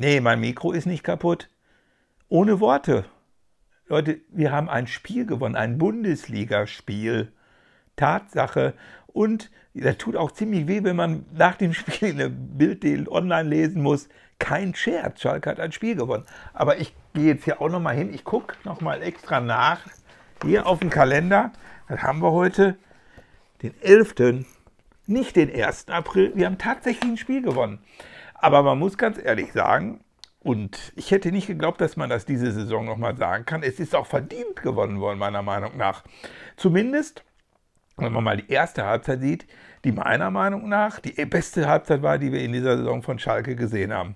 Nee, mein Mikro ist nicht kaputt. Ohne Worte. Leute, wir haben ein Spiel gewonnen, ein Bundesligaspiel. Tatsache. Und das tut auch ziemlich weh, wenn man nach dem Spiel eine Bild online lesen muss. Kein Scherz, Schalke hat ein Spiel gewonnen. Aber ich gehe jetzt hier auch nochmal hin. Ich gucke nochmal extra nach. Hier auf dem Kalender. Das haben wir heute den 11. Nicht den 1. April. Wir haben tatsächlich ein Spiel gewonnen. Aber man muss ganz ehrlich sagen, und ich hätte nicht geglaubt, dass man das diese Saison nochmal sagen kann. Es ist auch verdient gewonnen worden, meiner Meinung nach. Zumindest, wenn man mal die erste Halbzeit sieht, die meiner Meinung nach die beste Halbzeit war, die wir in dieser Saison von Schalke gesehen haben.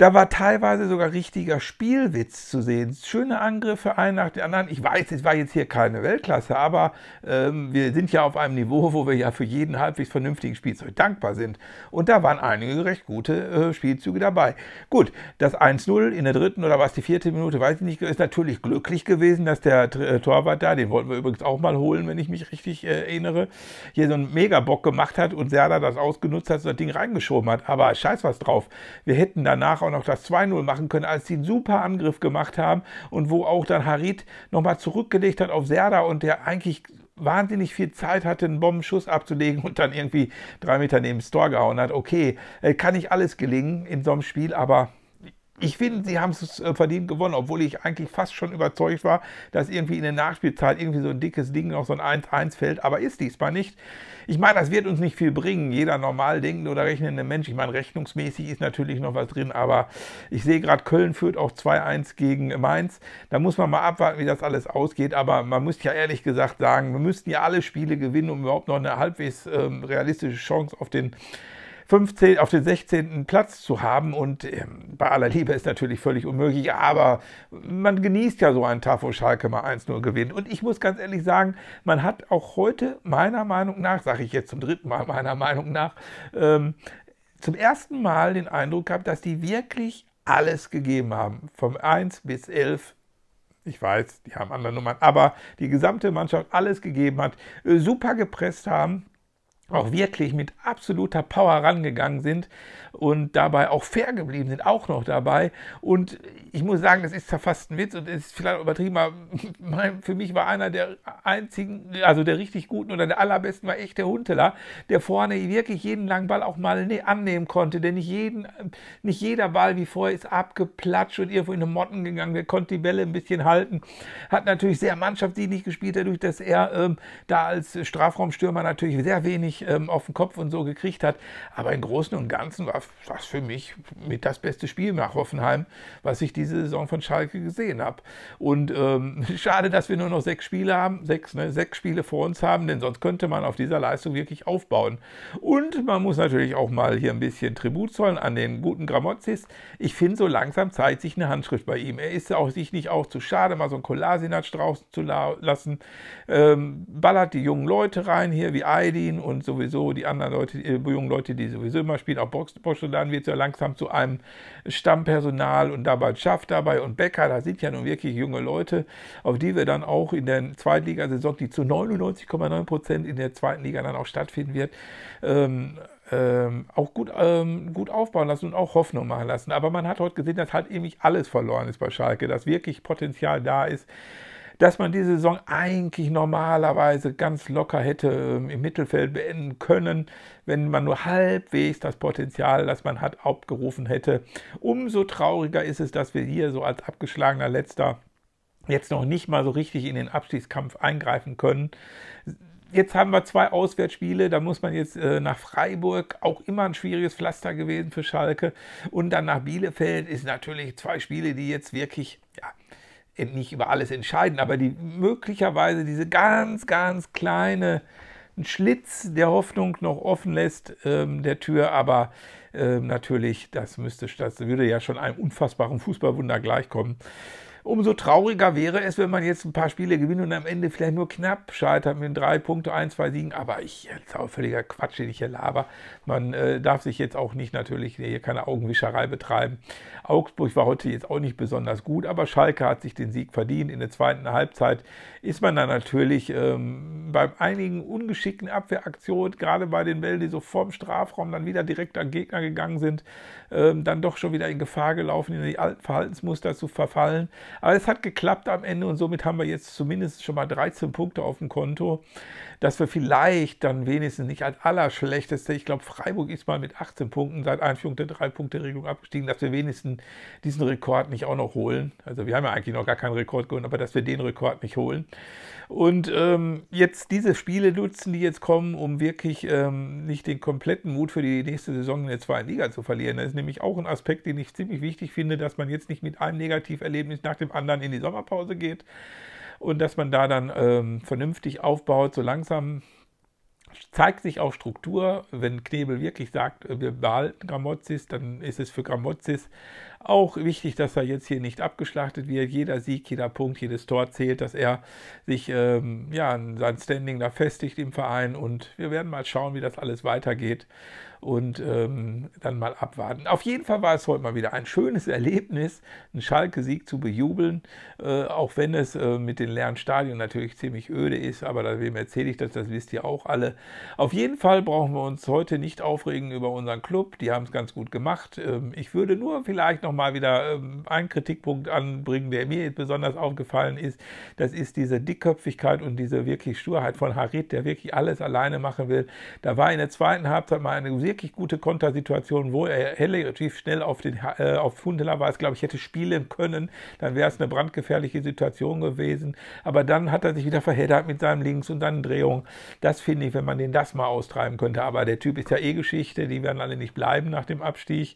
Da war teilweise sogar richtiger Spielwitz zu sehen. Schöne Angriffe, einen nach dem anderen. Ich weiß, es war jetzt hier keine Weltklasse, aber ähm, wir sind ja auf einem Niveau, wo wir ja für jeden halbwegs vernünftigen Spielzeug dankbar sind. Und da waren einige recht gute äh, Spielzüge dabei. Gut, das 1-0 in der dritten oder was die vierte Minute, weiß ich nicht, ist natürlich glücklich gewesen, dass der äh, Torwart da, den wollten wir übrigens auch mal holen, wenn ich mich richtig äh, erinnere, hier so einen Megabock gemacht hat und Serda das ausgenutzt hat so das Ding reingeschoben hat. Aber scheiß was drauf. Wir hätten danach auch auch noch das 2-0 machen können, als sie einen super Angriff gemacht haben und wo auch dann Harit nochmal zurückgelegt hat auf Serda und der eigentlich wahnsinnig viel Zeit hatte, einen Bombenschuss abzulegen und dann irgendwie drei Meter neben das Tor gehauen hat. Okay, äh, kann nicht alles gelingen in so einem Spiel, aber ich finde, sie haben es äh, verdient gewonnen, obwohl ich eigentlich fast schon überzeugt war, dass irgendwie in der Nachspielzeit irgendwie so ein dickes Ding noch so ein 1-1 fällt. Aber ist diesmal nicht. Ich meine, das wird uns nicht viel bringen. Jeder normal denkende oder rechnende Mensch. Ich meine, rechnungsmäßig ist natürlich noch was drin. Aber ich sehe gerade, Köln führt auch 2-1 gegen Mainz. Da muss man mal abwarten, wie das alles ausgeht. Aber man muss ja ehrlich gesagt sagen, wir müssten ja alle Spiele gewinnen, um überhaupt noch eine halbwegs ähm, realistische Chance auf den 15, auf den 16. Platz zu haben. Und ähm, bei aller Liebe ist natürlich völlig unmöglich, aber man genießt ja so einen Tag, Schalke mal 1-0 gewinnen. Und ich muss ganz ehrlich sagen, man hat auch heute meiner Meinung nach, sage ich jetzt zum dritten Mal meiner Meinung nach, ähm, zum ersten Mal den Eindruck gehabt, dass die wirklich alles gegeben haben. Vom 1 bis 11 ich weiß, die haben andere Nummern, aber die gesamte Mannschaft alles gegeben hat, äh, super gepresst haben auch wirklich mit absoluter Power rangegangen sind und dabei auch fair geblieben sind, auch noch dabei. Und ich muss sagen, das ist zwar fast ein Witz und ist vielleicht übertrieben, aber für mich war einer der einzigen, also der richtig guten oder der allerbesten war echt der Hunteler, der vorne wirklich jeden langen Ball auch mal ne-, annehmen konnte, denn nicht jeden, nicht jeder Ball wie vorher ist abgeplatscht und irgendwo in den Motten gegangen, der konnte die Bälle ein bisschen halten, hat natürlich sehr Mannschaftsdienlich gespielt, dadurch, dass er ähm, da als Strafraumstürmer natürlich sehr wenig ähm, auf den Kopf und so gekriegt hat. Aber im Großen und Ganzen war das für mich mit das beste Spiel nach Hoffenheim, was ich diese Saison von Schalke gesehen habe. Und ähm, schade, dass wir nur noch sechs Spiele haben, sechs, ne, sechs Spiele vor uns haben, denn sonst könnte man auf dieser Leistung wirklich aufbauen. Und man muss natürlich auch mal hier ein bisschen Tribut zollen an den guten Gramozis. Ich finde so langsam Zeit, sich eine Handschrift bei ihm. Er ist auch, sich nicht auch zu schade, mal so ein Kolasinac draußen zu la lassen. Ähm, ballert die jungen Leute rein hier, wie Aydin und so sowieso, die anderen Leute, die äh, jungen Leute, die sowieso immer spielen, auch Box, Boscheldan wird ja langsam zu einem Stammpersonal und dabei Schaff dabei und Becker, da sind ja nun wirklich junge Leute, auf die wir dann auch in der Zweitligasaison, die zu 99,9 Prozent in der zweiten Liga dann auch stattfinden wird, ähm, ähm, auch gut, ähm, gut aufbauen lassen und auch Hoffnung machen lassen. Aber man hat heute gesehen, dass halt eben nicht alles verloren ist bei Schalke, dass wirklich Potenzial da ist, dass man die Saison eigentlich normalerweise ganz locker hätte ähm, im Mittelfeld beenden können, wenn man nur halbwegs das Potenzial, das man hat, abgerufen hätte. Umso trauriger ist es, dass wir hier so als abgeschlagener Letzter jetzt noch nicht mal so richtig in den Abstiegskampf eingreifen können jetzt haben wir zwei Auswärtsspiele. Da muss man jetzt äh, nach Freiburg, auch immer ein schwieriges Pflaster gewesen für Schalke. Und dann nach Bielefeld ist natürlich zwei Spiele, die jetzt wirklich ja, nicht über alles entscheiden, aber die möglicherweise diese ganz, ganz kleine Schlitz der Hoffnung noch offen lässt ähm, der Tür, aber ähm, natürlich, das müsste, das würde ja schon einem unfassbaren Fußballwunder gleichkommen. Umso trauriger wäre es, wenn man jetzt ein paar Spiele gewinnt und am Ende vielleicht nur knapp scheitert mit drei Punkte, ein, zwei Siegen. Aber ich, jetzt auch völliger Quatsch, den ich hier laber. Man äh, darf sich jetzt auch nicht natürlich hier keine Augenwischerei betreiben. Augsburg war heute jetzt auch nicht besonders gut, aber Schalke hat sich den Sieg verdient. In der zweiten Halbzeit ist man dann natürlich ähm, bei einigen ungeschickten Abwehraktionen, gerade bei den Bällen, die so vorm Strafraum dann wieder direkt an Gegner gegangen sind, ähm, dann doch schon wieder in Gefahr gelaufen, in die alten Verhaltensmuster zu verfallen. Aber es hat geklappt am Ende und somit haben wir jetzt zumindest schon mal 13 Punkte auf dem Konto, dass wir vielleicht dann wenigstens nicht als allerschlechteste, ich glaube Freiburg ist mal mit 18 Punkten seit Einführung der 3-Punkte-Regelung abgestiegen, dass wir wenigstens diesen Rekord nicht auch noch holen. Also wir haben ja eigentlich noch gar keinen Rekord geholt, aber dass wir den Rekord nicht holen. Und ähm, jetzt diese Spiele nutzen, die jetzt kommen, um wirklich ähm, nicht den kompletten Mut für die nächste Saison in der zweiten Liga zu verlieren. Das ist nämlich auch ein Aspekt, den ich ziemlich wichtig finde, dass man jetzt nicht mit einem Negativerlebnis nach dem anderen in die Sommerpause geht und dass man da dann ähm, vernünftig aufbaut, so langsam zeigt sich auch Struktur. Wenn Knebel wirklich sagt, äh, wir behalten Gramozis, dann ist es für Gramozis auch wichtig, dass er jetzt hier nicht abgeschlachtet wird. Jeder Sieg, jeder Punkt, jedes Tor zählt, dass er sich ähm, ja, sein Standing da festigt im Verein. Und wir werden mal schauen, wie das alles weitergeht und ähm, dann mal abwarten. Auf jeden Fall war es heute mal wieder ein schönes Erlebnis, einen Schalke-Sieg zu bejubeln, äh, auch wenn es äh, mit den leeren Stadien natürlich ziemlich öde ist, aber da wem erzähle ich das, das wisst ihr auch alle. Auf jeden Fall brauchen wir uns heute nicht aufregen über unseren Club, die haben es ganz gut gemacht. Ähm, ich würde nur vielleicht noch nochmal wieder ähm, einen Kritikpunkt anbringen, der mir besonders aufgefallen ist. Das ist diese Dickköpfigkeit und diese wirklich Sturheit von Harit, der wirklich alles alleine machen will. Da war in der zweiten Halbzeit mal eine wirklich gute Kontersituation, wo er relativ schnell auf, den, äh, auf Hundeler war. Es, glaube ich, hätte spielen können. Dann wäre es eine brandgefährliche Situation gewesen. Aber dann hat er sich wieder verheddert mit seinem Links und seinen Drehungen. Das finde ich, wenn man den das mal austreiben könnte. Aber der Typ ist ja eh Geschichte. Die werden alle nicht bleiben nach dem Abstieg.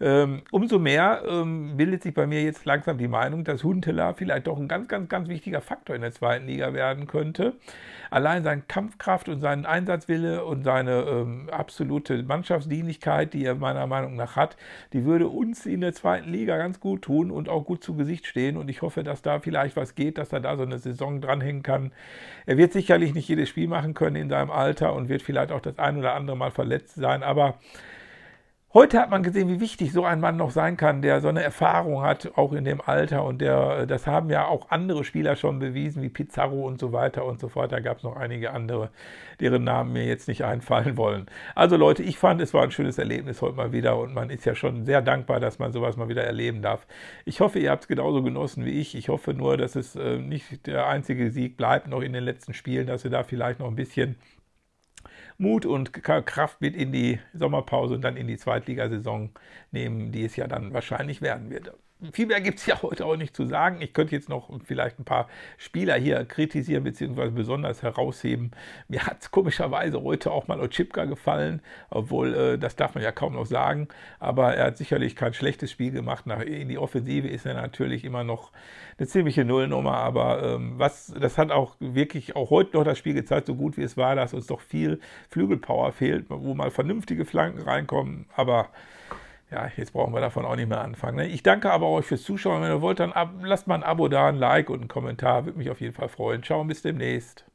Ähm, umso mehr ähm, bildet sich bei mir jetzt langsam die Meinung, dass Huntela vielleicht doch ein ganz, ganz, ganz wichtiger Faktor in der zweiten Liga werden könnte. Allein seine Kampfkraft und seinen Einsatzwille und seine ähm, absolute Mannschaftsdienlichkeit, die er meiner Meinung nach hat, die würde uns in der zweiten Liga ganz gut tun und auch gut zu Gesicht stehen. Und ich hoffe, dass da vielleicht was geht, dass er da so eine Saison dranhängen kann. Er wird sicherlich nicht jedes Spiel machen können in seinem Alter und wird vielleicht auch das ein oder andere Mal verletzt sein, aber Heute hat man gesehen, wie wichtig so ein Mann noch sein kann, der so eine Erfahrung hat, auch in dem Alter. Und der, äh, das haben ja auch andere Spieler schon bewiesen, wie Pizarro und so weiter und so fort. Da gab es noch einige andere, deren Namen mir jetzt nicht einfallen wollen. Also Leute, ich fand, es war ein schönes Erlebnis heute mal wieder. Und man ist ja schon sehr dankbar, dass man sowas mal wieder erleben darf. Ich hoffe, ihr habt es genauso genossen wie ich. Ich hoffe nur, dass es äh, nicht der einzige Sieg bleibt noch in den letzten Spielen, dass wir da vielleicht noch ein bisschen Mut und Kraft mit in die Sommerpause und dann in die Zweitligasaison nehmen, die es ja dann wahrscheinlich werden wird viel mehr gibt es ja heute auch nicht zu sagen. Ich könnte jetzt noch vielleicht ein paar Spieler hier kritisieren bzw. besonders herausheben. Mir hat es komischerweise heute auch mal Ochipka gefallen, obwohl äh, das darf man ja kaum noch sagen. Aber er hat sicherlich kein schlechtes Spiel gemacht. Nach, in die Offensive ist er natürlich immer noch eine ziemliche Nullnummer. Aber ähm, was, das hat auch wirklich auch heute noch das Spiel gezeigt, so gut wie es war, dass uns doch viel Flügelpower fehlt, wo mal vernünftige Flanken reinkommen. Aber ja, jetzt brauchen wir davon auch nicht mehr anfangen. Ne? Ich danke aber euch fürs Zuschauen. Wenn ihr wollt, dann ab, lasst mal ein Abo da, ein Like und einen Kommentar. Würde mich auf jeden Fall freuen. Ciao bis demnächst.